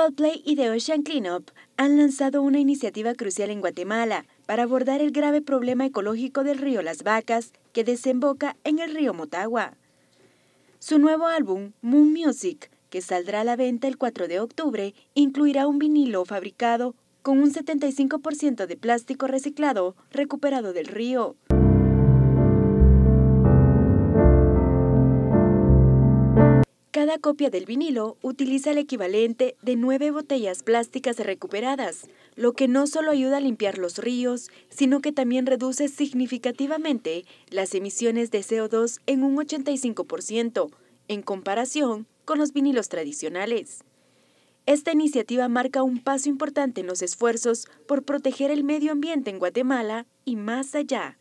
Coldplay y The Ocean Cleanup han lanzado una iniciativa crucial en Guatemala para abordar el grave problema ecológico del río Las Vacas, que desemboca en el río Motagua. Su nuevo álbum, Moon Music, que saldrá a la venta el 4 de octubre, incluirá un vinilo fabricado con un 75% de plástico reciclado recuperado del río. Cada copia del vinilo utiliza el equivalente de nueve botellas plásticas recuperadas, lo que no solo ayuda a limpiar los ríos, sino que también reduce significativamente las emisiones de CO2 en un 85%, en comparación con los vinilos tradicionales. Esta iniciativa marca un paso importante en los esfuerzos por proteger el medio ambiente en Guatemala y más allá.